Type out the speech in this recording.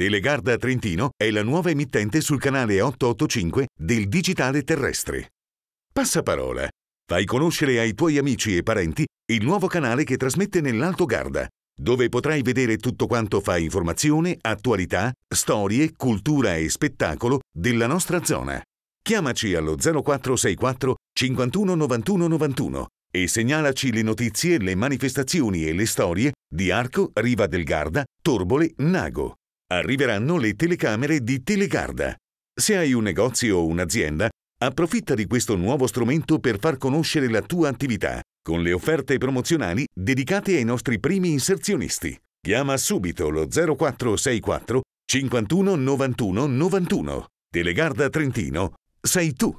Telegarda Trentino è la nuova emittente sul canale 885 del digitale terrestre. Passaparola. Fai conoscere ai tuoi amici e parenti il nuovo canale che trasmette nell'Alto Garda, dove potrai vedere tutto quanto fa informazione, attualità, storie, cultura e spettacolo della nostra zona. Chiamaci allo 0464 51 91 91 e segnalaci le notizie, le manifestazioni e le storie di Arco, Riva del Garda, Torbole, Nago. Arriveranno le telecamere di Telegarda. Se hai un negozio o un'azienda, approfitta di questo nuovo strumento per far conoscere la tua attività con le offerte promozionali dedicate ai nostri primi inserzionisti. Chiama subito lo 0464 51 91 91. Telegarda Trentino, sei tu.